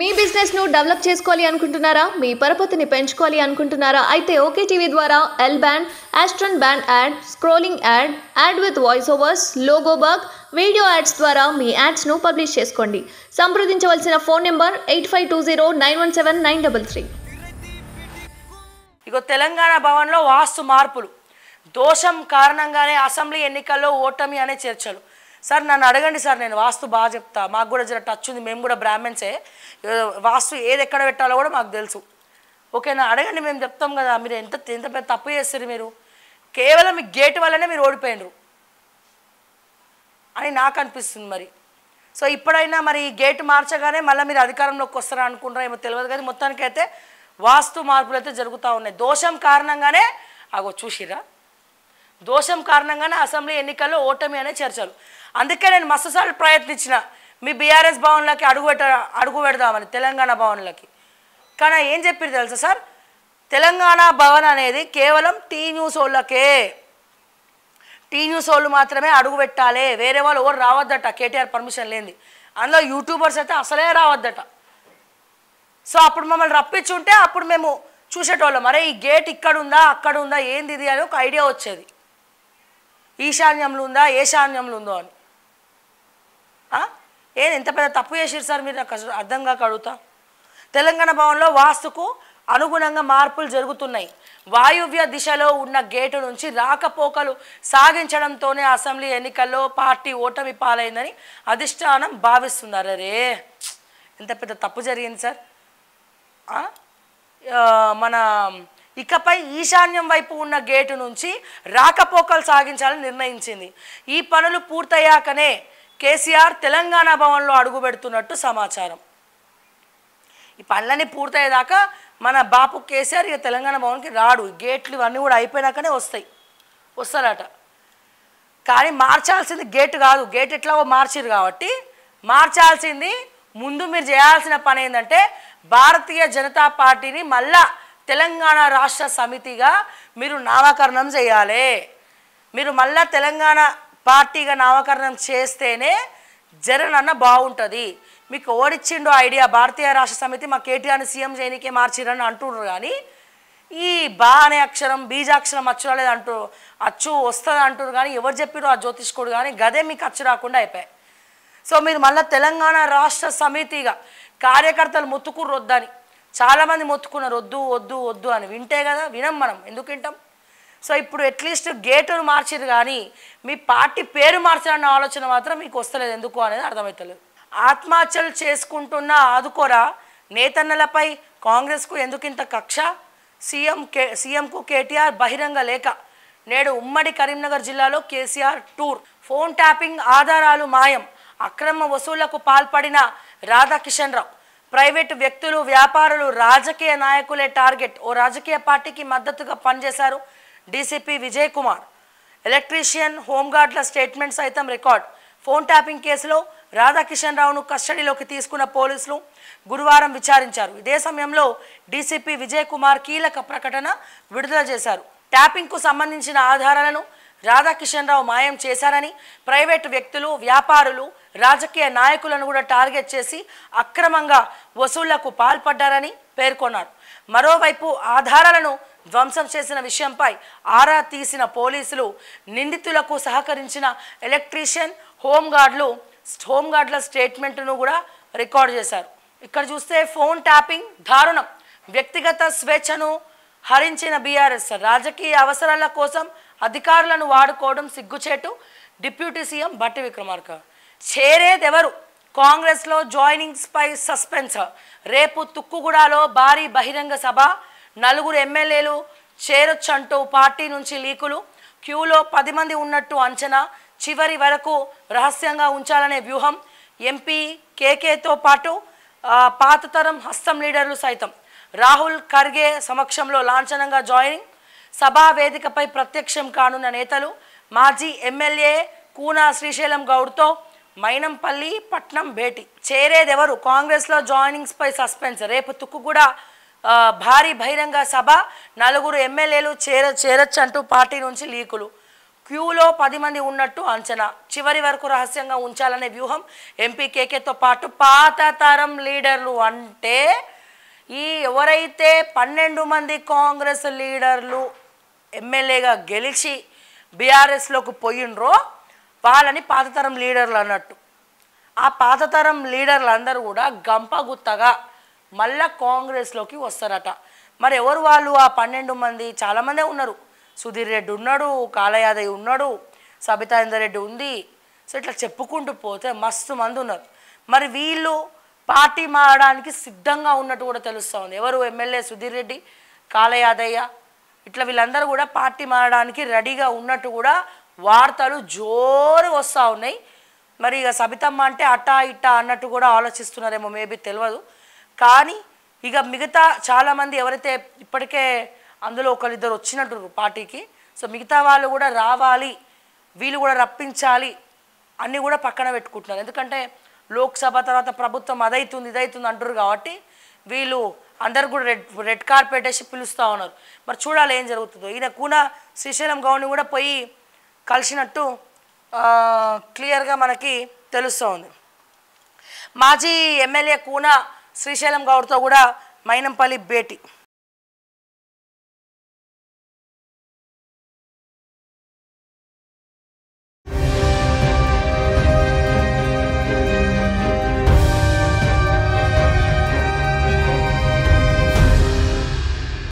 మీ బిజినెస్ను డెవలప్ చేసుకోవాలి అనుకుంటున్నారా మీ పరపతిని పెంచుకోవాలి అనుకుంటున్నారా అయితే ఓకే టీవీ ద్వారా ఎల్ బ్యాండ్ యాస్ట్రన్ band ad scrolling ad ad with voice overs logo video ads ద్వారా మీ యాడ్స్ను పబ్లిష్ చేసుకోండి సంప్రదించవలసిన phone number eight five two zero nine one seven nine double three ఇక తెలంగాణ భవన్లో వాస్తు మార్పులు దోషం కారణంగానే అసెంబ్లీ ఎన్నికల్లో ఓటమి అనే చర్చలు సార్ నన్ను అడగండి సార్ నేను వాస్తు బాగా చెప్తా మాకు కూడా జర టచ్ ఉంది మేము కూడా బ్రాహ్మణ్సే వాస్తు ఏది ఎక్కడ పెట్టాలో కూడా మాకు తెలుసు ఓకేనా అడగండి మేము చెప్తాం కదా మీరు ఎంత ఎంత పెద్ద తప్పు చేస్తారు మీరు కేవలం మీ గేట్ వల్లనే మీరు ఓడిపోయినరు అని నాకు అనిపిస్తుంది మరి సో ఇప్పుడైనా మరి ఈ గేట్ మార్చగానే మళ్ళీ మీరు అధికారంలోకి వస్తారా అనుకుంటారా ఏమో తెలియదు కానీ మొత్తానికైతే వాస్తు మార్పులు అయితే జరుగుతూ ఉన్నాయి దోషం కారణంగానే అగో చూసిరా దోషం కారణంగానే అసెంబ్లీ ఎన్నికల్లో ఓటమి అనే చర్చలు అందుకే నేను మస్తుసార్లు ప్రయత్నించిన మీ బీఆర్ఎస్ భవన్లకి అడుగు అడుగు పెడదామని తెలంగాణ భవన్లకి కానీ ఏం చెప్పారు తెలుసా సార్ తెలంగాణ భవన్ అనేది కేవలం టీ న్యూస్ వాళ్ళకే టీ న్యూస్ వాళ్ళు మాత్రమే అడుగు పెట్టాలి వేరే వాళ్ళు ఎవరు రావద్దట కేటీఆర్ పర్మిషన్ లేని అందులో యూట్యూబర్స్ అయితే అసలే రావద్దట సో అప్పుడు మమ్మల్ని రప్పించుంటే అప్పుడు మేము చూసేటోళ్ళం అరే ఈ గేట్ ఇక్కడ ఉందా అక్కడ ఉందా ఏంది ఇది అని ఒక ఐడియా వచ్చేది ఈశాన్యంలో ఉందా ఈశాన్యంలో ఉందో అని ఏది ఎంత పెద్ద తప్పు చేసిరు సార్ మీరు నాకు అర్థం కాక అడుగుతా తెలంగాణ భవన్లో వాస్తుకు అనుగుణంగా మార్పులు జరుగుతున్నాయి వాయువ్య దిశలో ఉన్న గేటు నుంచి రాకపోకలు సాగించడంతోనే అసెంబ్లీ ఎన్నికల్లో పార్టీ ఓటమి పాలైందని అధిష్టానం భావిస్తున్నారు అరే ఎంత పెద్ద తప్పు జరిగింది సార్ మన ఇకపై ఈశాన్యం వైపు ఉన్న గేటు నుంచి రాకపోకలు సాగించాలని నిర్ణయించింది ఈ పనులు పూర్తయ్యాకనే కేసీఆర్ తెలంగాణ భవన్లో అడుగుపెడుతున్నట్టు సమాచారం ఈ పనులన్నీ పూర్తయ్యేదాకా మన బాపు కేసీఆర్ ఇక తెలంగాణ భవన్కి రాడు గేట్లు ఇవన్నీ కూడా అయిపోయినాకనే వస్తాయి వస్తారట కానీ మార్చాల్సింది గేట్ కాదు గేట్ ఎట్లాగో మార్చిరు కాబట్టి మార్చాల్సింది ముందు మీరు చేయాల్సిన పని ఏంటంటే భారతీయ జనతా పార్టీని మళ్ళా తెలంగాణ రాష్ట్ర సమితిగా మీరు నామకరణం చేయాలి మీరు మళ్ళా తెలంగాణ పార్టీగా నామకరణం చేస్తేనే జగన్ అన్న బాగుంటుంది మీకు ఓడిచ్చిండో ఐడియా భారతీయ రాష్ట్ర సమితి మా కేటీఆర్ని సీఎం చేయనికే మార్చిరని అంటుండ్రు కానీ ఈ బా అనే అక్షరం బీజాక్షరం అచ్చు రాలేదు అంటూ అచ్చు వస్తుంది అంటున్నారు కానీ ఎవరు చెప్పారు ఆ జ్యోతిష్కుడు కానీ గదే మీకు అచ్చు రాకుండా అయిపోయాయి సో మీరు మళ్ళీ తెలంగాణ రాష్ట్ర సమితిగా కార్యకర్తలు మొత్తుకుర్రొద్దని చాలామంది మొత్తుకున్నారు వద్దు వద్దు వద్దు అని వింటే కదా వినం మనం ఎందుకు వింటాం సో ఇప్పుడు అట్లీస్ట్ గేటును మార్చేది కానీ మీ పార్టీ పేరు మార్చాలన్న ఆలోచన మాత్రం మీకు వస్తలేదు ఎందుకు అనేది అర్థమవుతలేదు ఆత్మహత్యలు చేసుకుంటున్న ఆదుకోరా నేతన్నలపై కాంగ్రెస్కు ఎందుకింత కక్ష సీఎం కే సీఎంకు కేటీఆర్ బహిరంగ లేఖ నేడు ఉమ్మడి కరీంనగర్ జిల్లాలో కేసీఆర్ టూర్ ఫోన్ ట్యాపింగ్ ఆధారాలు మాయం అక్రమ వసూళ్లకు పాల్పడిన రాధాకిషన్ రావు ప్రైవేటు వ్యక్తులు వ్యాపారులు రాజకీయ నాయకులే టార్గెట్ ఓ రాజకీయ పార్టీకి మద్దతుగా పనిచేశారు డీసీపీ విజయ్ కుమార్ ఎలక్ట్రీషియన్ హోంగార్డ్ల స్టేట్మెంట్ సైతం రికార్డ్ ఫోన్ ట్యాపింగ్ కేసులో రాధాకిషన్ రావును కస్టడీలోకి తీసుకున్న పోలీసులు గురువారం విచారించారు ఇదే సమయంలో డీసీపీ విజయ్ కుమార్ కీలక ప్రకటన విడుదల చేశారు ట్యాపింగ్కు సంబంధించిన ఆధారాలను రాధాకిషన్ రావు మాయం చేశారని ప్రైవేటు వ్యక్తులు వ్యాపారులు రాజకీయ నాయకులను కూడా టార్గెట్ చేసి అక్రమంగా వసూళ్లకు పాల్పడ్డారని పేర్కొన్నారు మరోవైపు ఆధారాలను ధ్వంసం చేసిన విషయంపై ఆరా తీసిన పోలీసులు నిందితులకు సహకరించిన ఎలక్ట్రీషియన్ హోంగార్డులు హోంగార్డుల స్టేట్మెంట్ను కూడా రికార్డు చేశారు ఇక్కడ చూస్తే ఫోన్ ట్యాపింగ్ దారుణం వ్యక్తిగత స్వేచ్ఛను హరించిన బీఆర్ఎస్ రాజకీయ అవసరాల కోసం అధికారులను వాడుకోవడం సిగ్గుచేటు డిప్యూటీ సీఎం బట్టి విక్రమార్క చేరేదెవరు కాంగ్రెస్లో జాయినింగ్స్పై సస్పెన్స్ రేపు తుక్కుగూడలో భారీ బహిరంగ సభ నలుగురు ఎమ్మెల్యేలు చేరొచ్చంటూ పార్టీ నుంచి లీకులు క్యూలో పది మంది ఉన్నట్టు అంచనా చివరి వరకు రహస్యంగా ఉంచాలనే వ్యూహం ఎంపీ కేకేతో పాటు పాతతరం హస్తం లీడర్లు సైతం రాహుల్ ఖర్గే సమక్షంలో లాంఛనంగా జాయినింగ్ సభా వేదికపై ప్రత్యక్షం కానున్న నేతలు మాజీ ఎమ్మెల్యే కూనా శ్రీశైలం గౌడ్తో మైనంపల్లి పట్నం భేటీ చేరేదెవరు కాంగ్రెస్లో జాయినింగ్స్పై సస్పెన్స్ రేపు తుక్కు కూడా భారీ బహిరంగ సభ నలుగురు ఎమ్మెల్యేలు చేర చేరొచ్చంటూ పార్టీ నుంచి లీకులు క్యూలో పది మంది ఉన్నట్టు అంచనా చివరి వరకు రహస్యంగా ఉంచాలనే వ్యూహం ఎంపీ కేకేతో పాటు పాత తరం లీడర్లు అంటే ఈ ఎవరైతే పన్నెండు మంది కాంగ్రెస్ లీడర్లు ఎమ్మెల్యేగా గెలిచి బీఆర్ఎస్లోకి పోయినరో వాళ్ళని పాతతరం లీడర్లు అన్నట్టు ఆ పాతతరం లీడర్లు అందరూ కూడా గంప గుత్తగా మళ్ళా కాంగ్రెస్లోకి వస్తారట మరి ఎవరు వాళ్ళు ఆ పన్నెండు మంది చాలామందే ఉన్నారు సుధీర్ రెడ్డి ఉన్నాడు కాళయాదయ్య ఉన్నాడు సబితా ఇందరెడ్డి ఉంది సో ఇట్లా చెప్పుకుంటూ పోతే మస్తు మంది ఉన్నారు మరి వీళ్ళు పార్టీ మారడానికి సిద్ధంగా ఉన్నట్టు కూడా తెలుస్తూ ఉంది ఎవరు ఎమ్మెల్యే సుధీర్ రెడ్డి కాలయాదయ్య ఇట్లా వీళ్ళందరూ కూడా పార్టీ మారడానికి రెడీగా ఉన్నట్టు కూడా వార్తలు జోరు వస్తూ ఉన్నాయి మరి ఇక సబితమ్మ అంటే అటా ఇట్టా అన్నట్టు కూడా ఆలోచిస్తున్నారేమో మేబీ తెలియదు కానీ ఇక మిగతా చాలామంది ఎవరైతే ఇప్పటికే అందులో ఒకరిద్దరు వచ్చినట్టు పార్టీకి సో మిగతా వాళ్ళు కూడా రావాలి వీళ్ళు కూడా రప్పించాలి అన్నీ కూడా పక్కన పెట్టుకుంటున్నారు ఎందుకంటే లోక్సభ తర్వాత ప్రభుత్వం అదైతుంది ఇదైతుంది అంటారు కాబట్టి వీళ్ళు అందరు కూడా రెడ్ రెడ్ కార్పెట్ వేసి పిలుస్తూ ఉన్నారు మరి చూడాలి ఏం జరుగుతుందో ఈయన కూడా శ్రీశైలం గౌడ్ని కూడా పోయి కలిసినట్టు క్లియర్గా మనకి తెలుస్తూ ఉంది మాజీ ఎమ్మెల్యే కూన శ్రీశైలం గౌడ్తో కూడా మైనంపల్లి భేటీ